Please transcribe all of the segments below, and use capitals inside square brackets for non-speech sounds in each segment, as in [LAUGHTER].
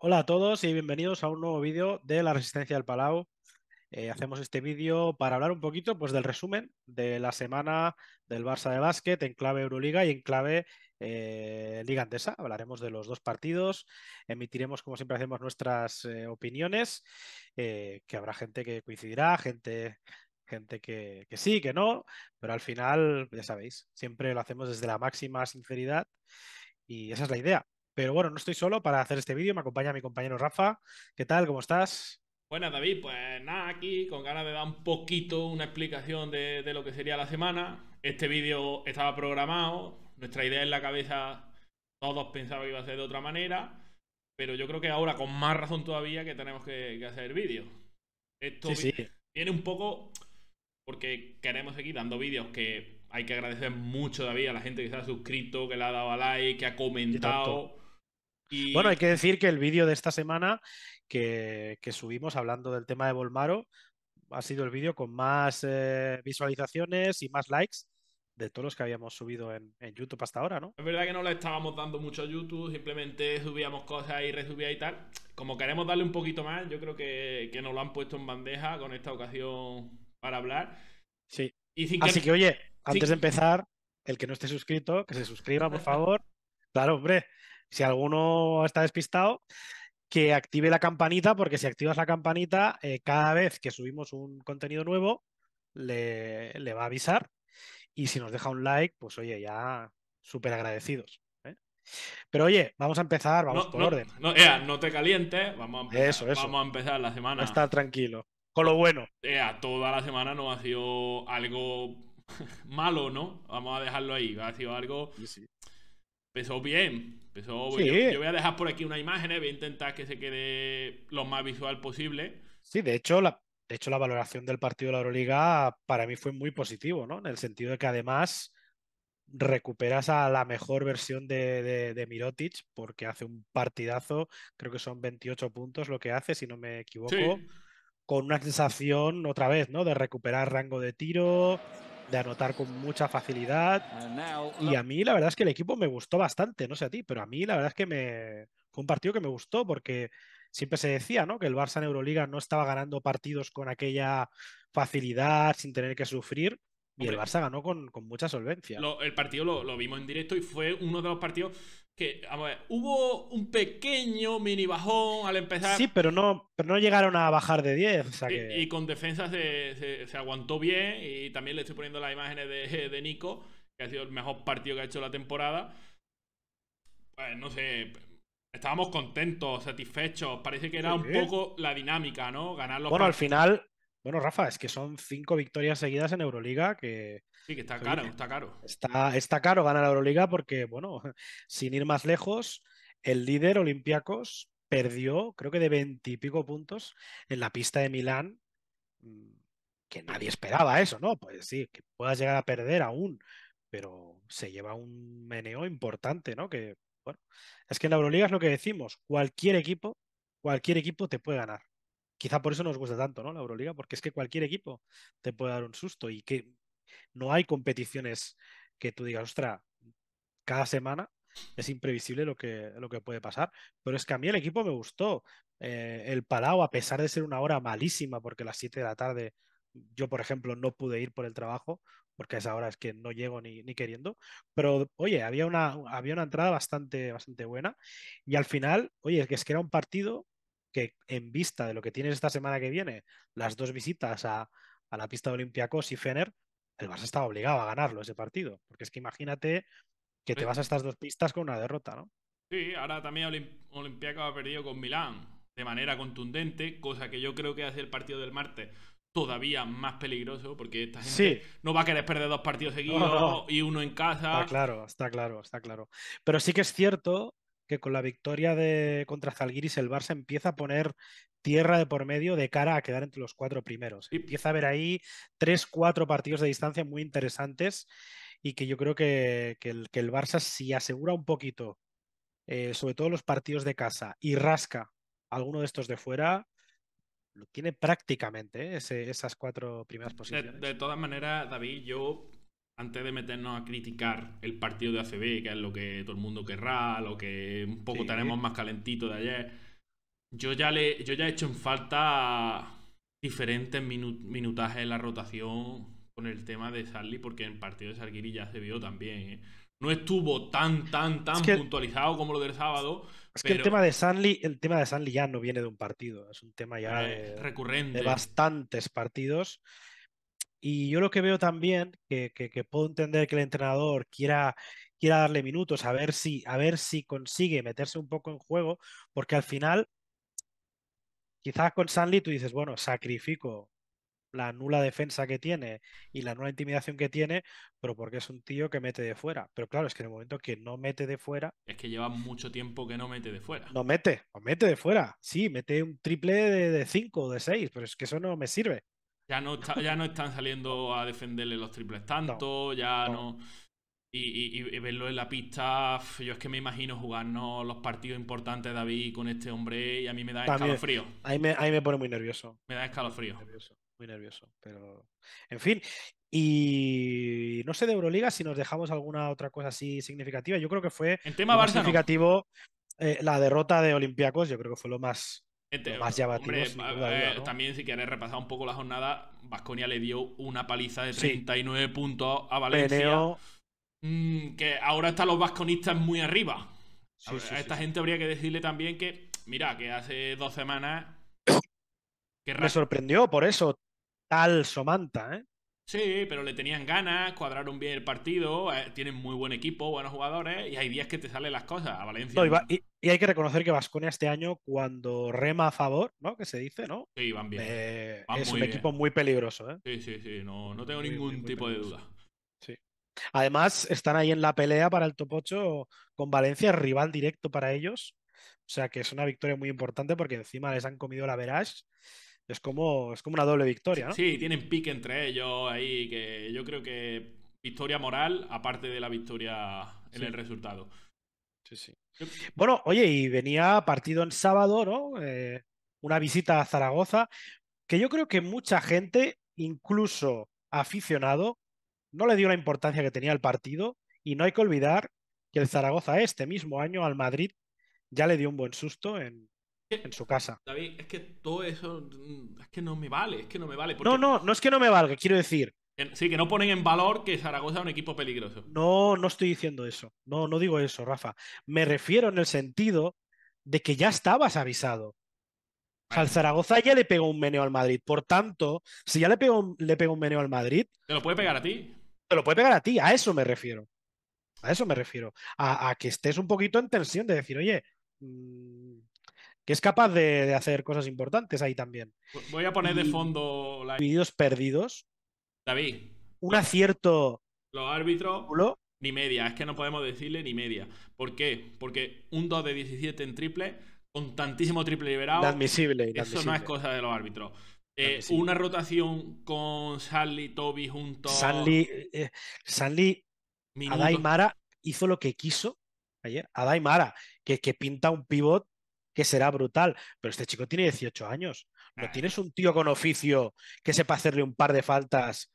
Hola a todos y bienvenidos a un nuevo vídeo de la resistencia del Palau. Eh, hacemos este vídeo para hablar un poquito pues, del resumen de la semana del Barça de básquet en clave Euroliga y en clave eh, Liga Andesa. Hablaremos de los dos partidos, emitiremos como siempre hacemos nuestras eh, opiniones, que habrá gente que coincidirá, gente gente que, sí, que no, pero al final, ya sabéis, siempre lo hacemos desde la máxima sinceridad y esa es la idea, pero bueno, no estoy solo para hacer este vídeo, me acompaña mi compañero Rafa. ¿Qué tal? ¿Cómo estás? Buenas, David. Pues nada, aquí con ganas de dar un poquito una explicación de, lo que sería la semana. Este vídeo estaba programado, nuestra idea en la cabeza todos pensaban que iba a ser de otra manera, pero yo creo que ahora con más razón todavía que tenemos que, hacer vídeos. Esto sí, viene, viene un poco porque queremos seguir dando vídeos que hay que agradecer mucho David, a la gente que se ha suscrito, que le ha dado a like, que ha comentado. Bueno, hay que decir que el vídeo de esta semana que, subimos hablando del tema de Volmaro ha sido el vídeo con más eh, visualizaciones y más likes de todos los que habíamos subido en, YouTube hasta ahora, ¿no? Es verdad que no le estábamos dando mucho a YouTube, simplemente subíamos cosas y resubía y tal. Como queremos darle un poquito más, yo creo que, que nos lo han puesto en bandeja con esta ocasión para hablar. Sí. Así que, oye, antes de empezar, el que no esté suscrito, que se suscriba, por favor. [LAUGHS] claro, hombre, si alguno está despistado, que active la campanita, porque si activas la campanita, eh, cada vez que subimos un contenido nuevo, le, va a avisar. Y si nos deja un like, pues oye, ya súper agradecidos. ¿eh? Pero oye, vamos a empezar, vamos por orden. No, no te calientes, vamos a empezar, a la semana. Está tranquilo. Con lo bueno. Ea, toda la semana no ha sido algo [LAUGHS] malo, ¿no? Vamos a dejarlo ahí. Ha sido algo empezó bien. yo, voy a dejar por aquí una imagen, eh, voy a intentar que se quede lo más visual posible. Sí, de hecho, la, de hecho, la valoración del partido de la Euroliga para mí fue muy positivo, ¿no? En el sentido de que además recuperas a la mejor versión de, Mirotic porque hace un partidazo, creo que son 28 puntos lo que hace, si no me equivoco, con una sensación otra vez, ¿no? De recuperar rango de tiro, de anotar con mucha facilidad. Y a mí la verdad es que el equipo me gustó bastante, no sé a ti, pero a mí la verdad es que me... fue un partido que me gustó porque siempre se decía ¿no? que el Barça en Euroliga no estaba ganando partidos con aquella facilidad, sin tener que sufrir. Y el Barça ganó con, mucha solvencia. el partido lo, vimos en directo y fue uno de los partidos que, vamos a ver, hubo un pequeño mini bajón al empezar. Sí, pero no, pero no llegaron a bajar de 10. y, con defensa se, aguantó bien y también le estoy poniendo las imágenes de, Nico, que ha sido el mejor partido que ha hecho la temporada. Pues no sé, estábamos contentos, satisfechos. Parece que era un poco la dinámica, ¿no? Ganar los Bueno, al final, bueno, Rafa, es que son cinco victorias seguidas en Euroliga que... Sí, que está caro, está caro. Está, está caro ganar Euroliga porque, bueno, [LAUGHS] sin ir más lejos, el líder Olympiacos perdió, creo que de veintipico puntos en la pista de Milán, mm, que nadie esperaba eso, ¿no? Pues sí, que puedas llegar a perder aún, pero se lleva un meneo importante, ¿no? Que, bueno, es que en la Euroliga es lo que decimos, cualquier equipo, cualquier equipo te puede ganar quizá por eso nos gusta tanto, ¿no? La Euroliga, porque es que cualquier equipo te puede dar un susto y que no hay competiciones que tú digas, ostra, cada semana es imprevisible lo que, lo que puede pasar. Pero es que a mí el equipo me gustó. Eh, el Palau, a pesar de ser una hora malísima, porque a las 7 de la tarde yo, por ejemplo, no pude ir por el trabajo, porque a esa hora es que no llego ni, queriendo. Pero, oye, había una, había una entrada bastante, bastante buena. Y al final, oye, que, es que era un partido que en vista de lo que tienes esta semana que viene, las dos visitas a, la pista de Olympiacos y Fener, el Barça estaba obligado a ganarlo ese partido. Porque es que imagínate que te vas a estas dos pistas con una derrota, ¿no? Sí, ahora también Olympiacos ha perdido con Milán de manera contundente, cosa que yo creo que hace el partido del martes todavía más peligroso porque esta no va a querer perder dos partidos [LAUGHS] seguidos y uno en casa. Está claro, está claro, está claro. Pero sí que es cierto que con la victoria de contra Zalguiris el Barça empieza a poner tierra de por medio de cara a quedar entre los cuatro primeros. empieza a haber ahí tres, cuatro partidos de distancia muy interesantes y que yo creo que, que, el, Barça si asegura un poquito, eh, sobre todo los partidos de casa, y rasca alguno de estos de fuera, lo tiene prácticamente ¿eh? esas cuatro primeras posiciones. de todas maneras, David, yo antes de meternos a criticar el partido de ACB, que es lo que todo el mundo querrá, lo que un poco tenemos más calentito de ayer, yo ya, le, yo ya he hecho en falta diferentes minutajes en la rotación con el tema de Sarli, porque en el partido de Sarguiri ya se vio también. ¿eh? No estuvo tan, tan, tan puntualizado como lo del sábado. Es que el tema de Sanli, el tema de Sanli ya no viene de un partido, es un tema ya eh, recurrente. De bastantes partidos. Y yo lo que veo también, que, puedo entender que el entrenador quiera, quiera darle minutos, a ver, si, a ver si consigue meterse un poco en juego, porque al final, quizás con Sanli tú dices, bueno, sacrifico la nula defensa que tiene y la nula intimidación que tiene, pero porque es un tío que mete de fuera. Pero claro, es que en el momento que no mete de fuera. Es que lleva mucho tiempo que no mete de fuera. No mete, no mete de fuera. Sí, mete un triple de 5 o de 6, pero es que eso no me sirve. Ya no, están saliendo a defenderle los triples tanto, ya no. Y, verlo en la pista, yo es que me imagino jugarnos los partidos importantes, David, con este hombre, y a mí me da escalofrío. Ahí me, me pone muy nervioso. Me da escalofrío. Muy nervioso, pero. En fin, y no sé de Euroliga si nos dejamos alguna otra cosa así significativa. Yo creo que fue. tema Significativo, eh, la derrota de Olympiacos, yo creo que fue lo más eh, también, si quieres repasar un poco la jornada, Vasconia le dio una paliza de 39 puntos a Valencia. Mm, que ahora están los vasconistas muy arriba. a, esta gente habría que decirle también que, mira, que hace dos semanas. Me sorprendió por eso tal Somanta, ¿eh? Sí, pero le tenían ganas, cuadraron bien el partido, eh, tienen muy buen equipo, buenos jugadores, y hay días que te salen las cosas a Valencia. y, hay que reconocer que Vasconia este año, cuando rema a favor, ¿no? Que se dice, ¿no? Sí, van bien. Eh, es un equipo muy peligroso, ¿eh? Sí, sí, sí, no, tengo ningún tipo de duda. Sí. Además, están ahí en la pelea para el top 8 con Valencia, rival directo para ellos. O sea que es una victoria muy importante porque encima les han comido la Verage es como, es como una doble victoria, ¿no? Sí, tienen pique entre ellos ahí, que yo creo que victoria moral, aparte de la victoria en el resultado. Sí, sí. Bueno, oye, y venía partido en sábado, ¿no? Eh, una visita a Zaragoza, que yo creo que mucha gente, incluso aficionado, no le dio la importancia que tenía el partido. Y no hay que olvidar que el Zaragoza este mismo año al Madrid ya le dio un buen susto en, en su casa. David, es que todo eso mm, es que no me vale, es que no me vale. No, no, no es que no me valga, quiero decir. Sí, que no ponen en valor que Zaragoza es un equipo peligroso. No, no estoy diciendo eso. No, no digo eso, Rafa. Me refiero en el sentido de que ya estabas avisado. O sea, al Zaragoza ya le pegó un meneo al Madrid. Por tanto, si ya le pegó, le pegó un meneo al Madrid. Te lo puede pegar a ti. Te lo puede pegar a ti, a eso me refiero. A eso me refiero. A, que estés un poquito en tensión de decir, oye, mm, que es capaz de, hacer cosas importantes ahí también. Voy a poner de fondo los vídeos perdidos. David. Un acierto. Los árbitros. Ni media, es que no podemos decirle ni media. ¿Por qué? Porque un 2 de 17 en triple, con tantísimo triple liberado. admisible Eso no es cosa de los árbitros. Eh, una rotación con Sally, Toby juntos. Sally, Sally. Sanli eh, Mara hizo lo que quiso ayer. Adai Mara, que, que pinta un pivot que será brutal, pero este chico tiene 18 años. ¿No ah. tienes un tío con oficio que sepa hacerle un par de faltas?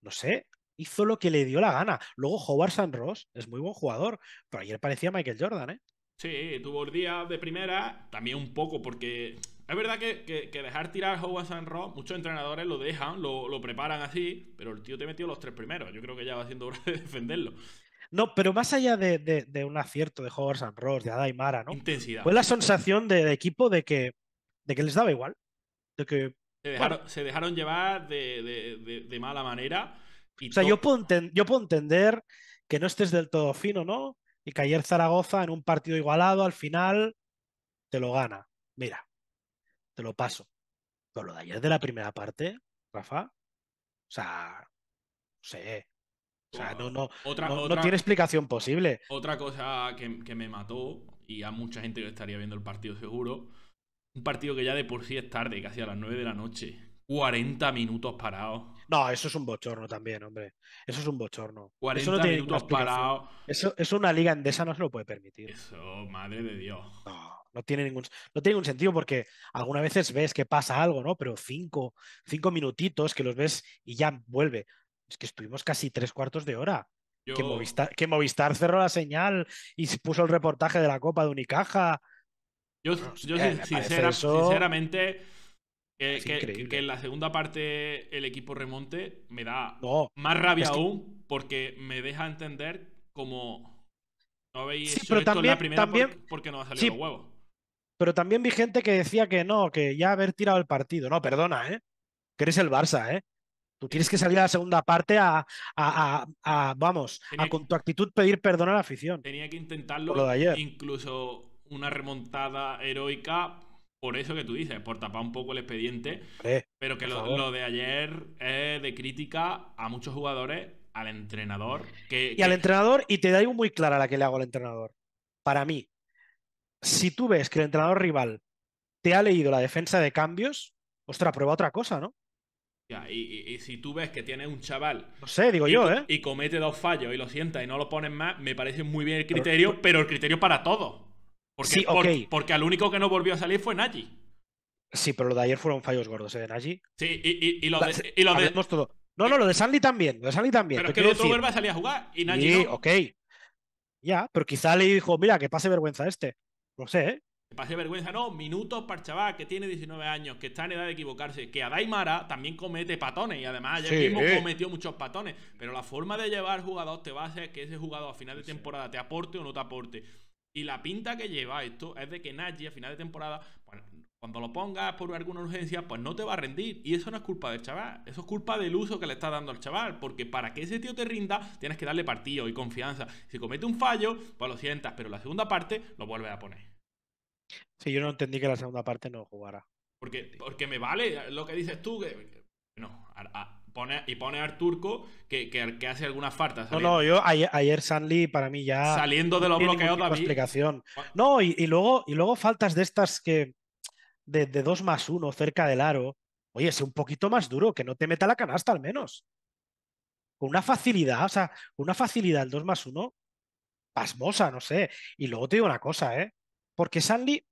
No sé, hizo lo que le dio la gana. Luego Howard San Ross es muy buen jugador, pero ayer parecía Michael Jordan, ¿eh? Sí, tuvo el día de primera, también un poco, porque es verdad que, dejar tirar a Howard San Ross, muchos entrenadores lo dejan, lo, lo, preparan así, pero el tío te metió los tres primeros. Yo creo que ya va siendo hora de defenderlo. No, pero más allá de, un acierto de Howard and Rose, de Adai Mara, ¿no? Fue la sensación de, equipo de que, les daba igual. De que. Se dejaron, llevar de, mala manera. o sea, yo puedo, yo puedo entender que no estés del todo fino, ¿no? Y que ayer Zaragoza en un partido igualado al final te lo gana. Mira, te lo paso. Pero lo de ayer de la primera parte, Rafa, o sea, no sé, o sea, no, no, no, tiene explicación posible. Otra cosa que, me mató, y a mucha gente que estaría viendo el partido seguro, un partido que ya de por sí es tarde, casi a las 9 de la noche. 40 minutos parados. No, eso es un bochorno también, hombre. Eso es un bochorno. 40 minutos parados. Eso, es una liga esa no se lo puede permitir. Eso, madre de Dios. No, no tiene ningún, no tiene sentido porque algunas veces ves que pasa algo, ¿no? Pero cinco, cinco minutitos que los ves y ya vuelve es que estuvimos casi tres cuartos de hora. Que, Movistar, cerró la señal y se puso el reportaje de la Copa de Unicaja. Yo, sinceramente, que, en la segunda parte el equipo remonte me da más rabia aún porque me deja entender como no habéis sí, también, porque, no ha salido sí, Pero también vi gente que decía que no, que ya haber tirado el partido. No, perdona, ¿eh? Que eres el Barça, ¿eh? Tú tienes que salir a la segunda parte a, vamos, a con tu actitud pedir perdón a la afición. Tenía que intentarlo. Incluso una remontada heroica, por eso que tú dices, por tapar un poco el expediente. pero que lo, de ayer es de crítica a muchos jugadores, al entrenador. y al entrenador, y te da muy clara la que le hago al entrenador. Para mí, si tú ves que el entrenador rival te ha leído la defensa de cambios, Ostras, prueba otra cosa, ¿no? y, si tú ves que tienes un chaval. No sé, digo yo, ¿eh? Y comete dos fallos y lo sienta y no lo pones más, me parece muy bien el criterio, pero, el criterio para todo. Porque, sí, ok porque al único que no volvió a salir fue Nagy. Sí, pero lo de ayer fueron fallos gordos, ¿eh? De Nagy. Sí, y, lo de. todo. No, no, lo de Sandy también, lo de Sandy también. Pero es que el otro va a salir a jugar y Nagy. Sí, ok. Ya, pero quizá le dijo, mira, que pase vergüenza este. No sé, ¿eh? Pase vergüenza, no, minutos para el chaval que tiene 19 años, que está en edad de equivocarse, que a Daimara también comete patones y además ya mismo eh. cometió muchos patones, pero la forma de llevar jugador te va a hacer que ese jugador a final de temporada te aporte o no te aporte. Y la pinta que lleva esto es de que Nagy a final de temporada, pues, cuando lo pongas por alguna urgencia, pues no te va a rendir. Y eso no es culpa del chaval, eso es culpa del uso que le está dando al chaval. Porque para que ese tío te rinda, tienes que darle partido y confianza. Si comete un fallo, pues lo sientas, pero la segunda parte lo vuelves a poner. Sí, yo no entendí que la segunda parte no jugara. Porque, porque me vale lo que dices tú, No, pone, y pone Arturco que, que, hace algunas faltas. No, no, yo ayer, ayer Sanli para mí ya. Saliendo de los bloqueos de explicación. Ah. No, y, luego, y luego faltas de estas que. De, de 2 más 1 cerca del aro. Oye, es un poquito más duro, que no te meta la canasta al menos. Con una facilidad, o sea, con una facilidad el 2 más 1 pasmosa, no sé. Y luego te digo una cosa, ¿eh? porque Sanli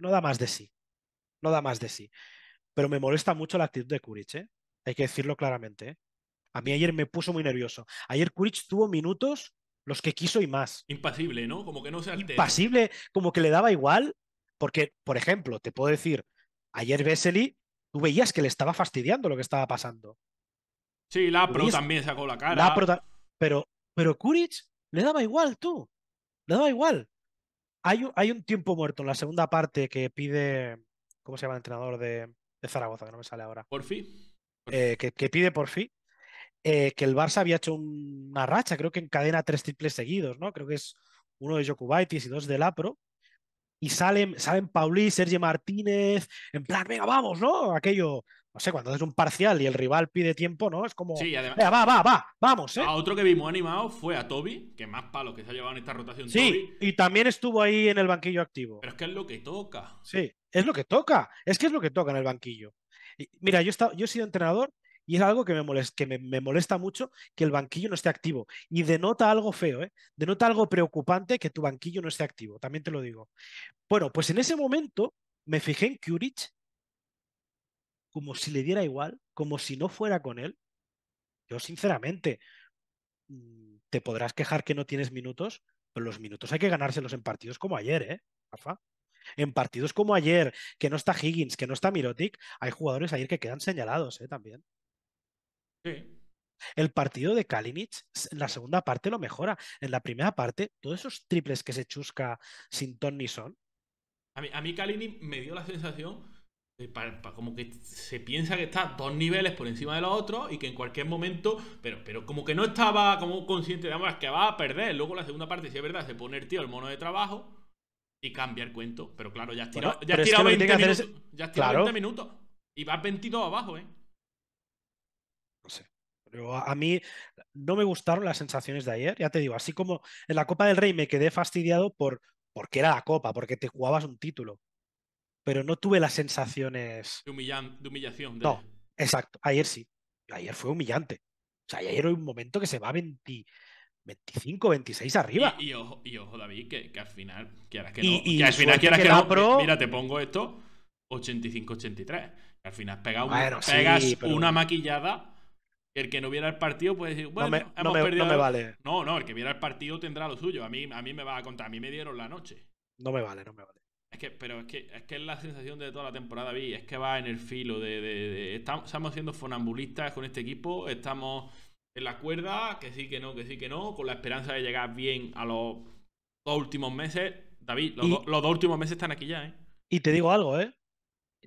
no da más de sí, no da más de sí. Pero me molesta mucho la actitud de Kuric, ¿eh? hay que decirlo claramente. ¿eh? A mí ayer me puso muy nervioso. Ayer Kuric tuvo minutos los que quiso y más. Impasible, ¿no? Como que no se altera. Impasible, como que le daba igual, porque, por ejemplo, te puedo decir, ayer Vesely, tú veías que le estaba fastidiando lo que estaba pasando. Sí, la. Lapro también sacó la cara. pero, pero Kuric le daba igual, tú. Le daba igual. Hay, un tiempo muerto en la segunda parte que pide. ¿Cómo se llama el entrenador de, Zaragoza? Que no me sale ahora. Por fin. Eh, que, pide por fin. Eh, que el Barça había hecho una racha, creo que en cadena tres triples seguidos, ¿no? Creo que es uno de Jokubaitis y dos de Lapro. Y salen, salen Paulí, Sergio Martínez, en plan, venga, vamos, ¿no? Aquello, no sé, cuando haces un parcial y el rival pide tiempo, ¿no? Es como. Sí, además. va, va, va, vamos, ¿eh? A otro que vimos animado fue a Toby, que más palo que se ha llevado en esta rotación. Sí, y también estuvo ahí en el banquillo activo. Pero es que es lo que toca. Sí, es lo que toca. Es que es lo que toca en el banquillo. mira, yo he, estado, yo he sido entrenador y es algo que, me molesta, que me, molesta mucho que el banquillo no esté activo. Y denota algo feo, ¿eh? denota algo preocupante que tu banquillo no esté activo, también te lo digo. Bueno, pues en ese momento me fijé en Curich como si le diera igual, como si no fuera con él. Yo, sinceramente, mm, te podrás quejar que no tienes minutos, pero los minutos hay que ganárselos en partidos como ayer, ¿eh, Rafa? En partidos como ayer, que no está Higgins, que no está Mirotic, hay jugadores ayer que quedan señalados, ¿eh? También. Sí. El partido de Kalinic, en la segunda parte lo mejora. En la primera parte, todos esos triples que se chusca sin ton ni son. A mí, a mí me dio la sensación eh, como que se piensa que está dos niveles por encima de los otros y que en cualquier momento, pero, pero como que no estaba como consciente de que va a perder. Luego la segunda parte, si es verdad, se pone el tío el mono de trabajo y cambiar cuento. Pero claro, ya has tirado, 20 minutos. 20 minutos. Y vas 22 abajo, ¿eh? No sé. Pero a mí no me gustaron las sensaciones de ayer, ya te digo, así como en la Copa del Rey me quedé fastidiado por porque era la Copa, porque te jugabas un título pero no tuve las sensaciones. De, humillación. No, exacto. Ayer sí. Ayer fue humillante. O sea, ayer hay un momento que se va 20, 25, 26 arriba. Y, ojo, David, que, al final, quieras que no. al final, quieras que, Mira, te pongo esto: 85-83. Al final, pega pegas una maquillada. El que no viera el partido puede decir, bueno, no me, hemos perdido. No vale. No, no, el que viera el partido tendrá lo suyo. A mí, a mí me va a contar, a mí me dieron la noche. No me vale, no me vale. Es que, pero es que, es que es la sensación de toda la temporada, David. Es que va en el filo de. estamos, estamos, siendo fonambulistas con este equipo. Estamos en la cuerda, que sí, que no, que sí, que no. Con la esperanza de llegar bien a los dos últimos meses. David, los, dos últimos meses están aquí ya, ¿eh? Y te digo algo, ¿eh?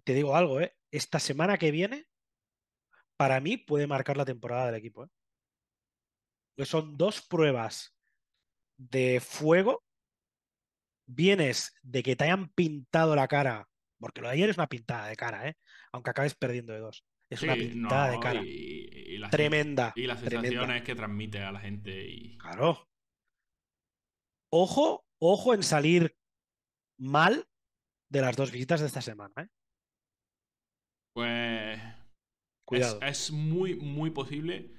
Te digo algo, ¿eh? Esta semana que viene, para mí, puede marcar la temporada del equipo, ¿eh? son dos pruebas de fuego vienes de que te hayan pintado la cara, porque lo de ayer es una pintada de cara, ¿eh? aunque acabes perdiendo de dos. Es una pintada de cara. Y, tremenda. Y las sensaciones que transmite a la gente. Y... Claro. Ojo, ojo en salir mal de las dos visitas de esta semana. ¿eh? Pues. Es, muy, muy posible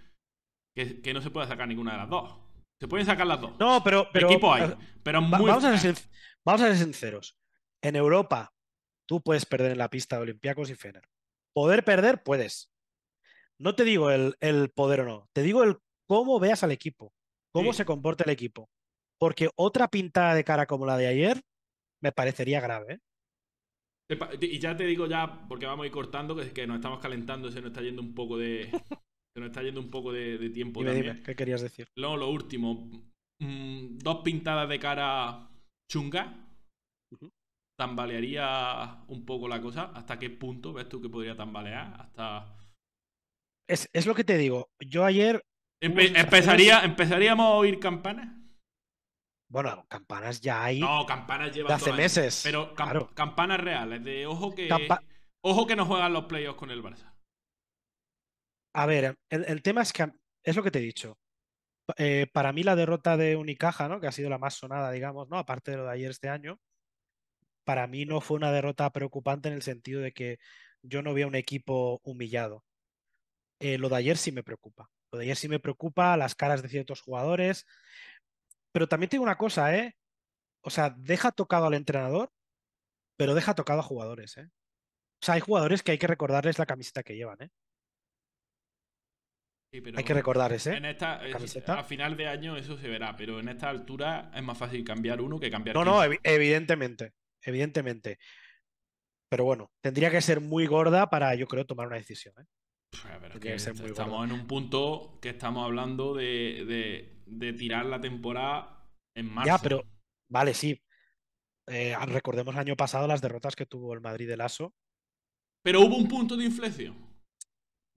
que, que no se pueda sacar ninguna de las dos. Se pueden sacar las dos. No, pero. pero equipo hay. Pero muy vamos, a ser, sinceros. En Europa, tú puedes perder en la pista de Olympiacos y Fener. Poder perder, puedes. No te digo el, el poder o no. Te digo el cómo veas al equipo. Cómo se comporta el equipo. Porque otra pintada de cara como la de ayer me parecería grave. ¿eh? Y ya te digo ya, porque vamos a ir cortando, que, que nos estamos calentando, se nos está yendo un poco de, [LAUGHS] nos está yendo un poco de, tiempo también. ¿Qué querías decir? No, lo último. Mm, dos pintadas de cara chunga. ¿Tambalearía un poco la cosa? ¿Hasta qué punto ves tú que podría tambalear? Hasta. Es, lo que te digo. Yo ayer. empezaría, ¿Empezaríamos a oír campanas? Bueno, campanas ya hay. No, campanas lleva. De hace meses. Pero claro. campanas reales, de ojo que. ojo que no juegan los playoffs con el Barça. A ver, el, tema es que es lo que te he dicho. Eh, para mí la derrota de Unicaja, ¿no? que ha sido la más sonada, digamos, ¿no? aparte de lo de ayer este año, para mí no fue una derrota preocupante en el sentido de que yo no vi a un equipo humillado. Eh, lo de ayer sí me preocupa. Lo de ayer sí me preocupa, las caras de ciertos jugadores. Pero también tengo una cosa, ¿eh? O sea, deja tocado al entrenador, pero deja tocado a jugadores, ¿eh? O sea, hay jugadores que hay que recordarles la camiseta que llevan, ¿eh? Hay que recordar ese. A final de año eso se verá, pero en esta altura es más fácil cambiar uno que cambiar No, no, evidentemente. Evidentemente. Pero bueno, tendría que ser muy gorda para, yo creo, tomar una decisión. ¿eh? Pues estamos en un punto que estamos hablando de, tirar la temporada en marzo. Ya, pero vale, sí. Eh, recordemos el año pasado las derrotas que tuvo el Madrid de Lasso. Pero hubo un punto de inflexión.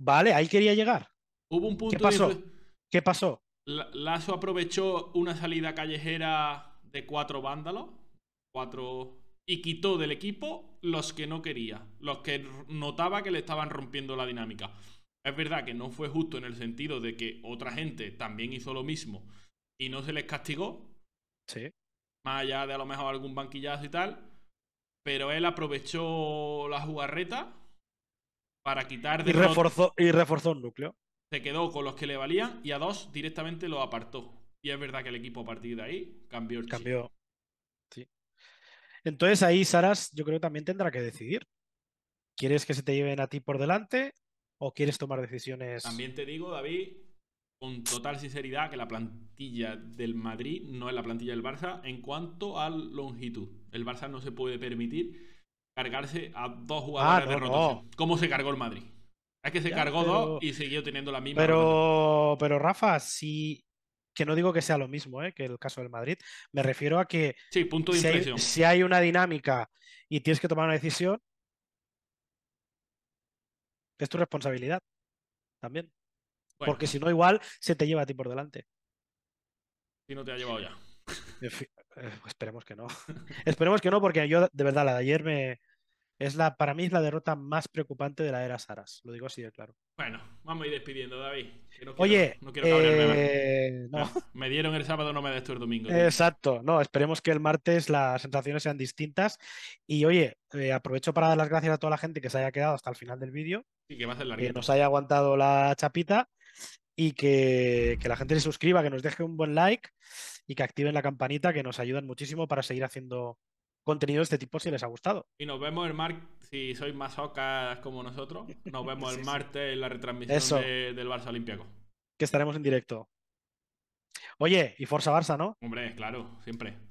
Vale, ahí quería llegar. Hubo un punto. ¿Qué pasó? Lazo aprovechó una salida callejera de cuatro vándalos. Cuatro. Y quitó del equipo los que no quería. Los que notaba que le estaban rompiendo la dinámica. Es verdad que no fue justo en el sentido de que otra gente también hizo lo mismo y no se les castigó. Sí. Más allá de a lo mejor algún banquillazo y tal. Pero él aprovechó la jugarreta para quitar de. Y reforzó, y reforzó el núcleo se quedó con los que le valían y a dos directamente lo apartó. Y es verdad que el equipo a partir de ahí cambió el Cambió. Sí. Entonces ahí Saras yo creo que también tendrá que decidir. ¿Quieres que se te lleven a ti por delante o quieres tomar decisiones? También te digo, David, con total sinceridad, que la plantilla del Madrid no es la plantilla del Barça en cuanto a longitud. El Barça no se puede permitir cargarse a dos jugadores ah, de como se cargó el Madrid. Es que se cargó dos y siguió teniendo la misma. Pero, pero Rafa, Que no digo que sea lo mismo eh, que el caso del Madrid. Me refiero a que. punto si Hay, una dinámica y tienes que tomar una decisión, es tu responsabilidad también. Porque si no, igual se te lleva a ti por delante. Y no te ha llevado ya. Eh, esperemos que no. [LAUGHS] Esperemos que no, porque yo de verdad la de ayer me, es la, para mí es la derrota más preocupante de la era Saras, lo digo así de claro. Bueno, vamos a ir despidiendo, David. Oye, no eh, Me dieron el sábado, no me des tú el domingo. Exacto, no, esperemos que el martes las sensaciones sean distintas. Y oye, eh, aprovecho para dar las gracias a toda la gente que se haya quedado hasta el final del vídeo. Y que nos haya aguantado la chapita y que, que, la gente se suscriba, que nos deje un buen like y que activen la campanita, que nos ayudan muchísimo para seguir haciendo contenido de este tipo si les ha gustado. Y nos vemos el martes, si sois más ocas como nosotros, nos vemos [LAUGHS] el martes en la retransmisión del Barça Olímpico. Que estaremos en directo. Oye, y Forza Barça, ¿no? Hombre, claro, siempre.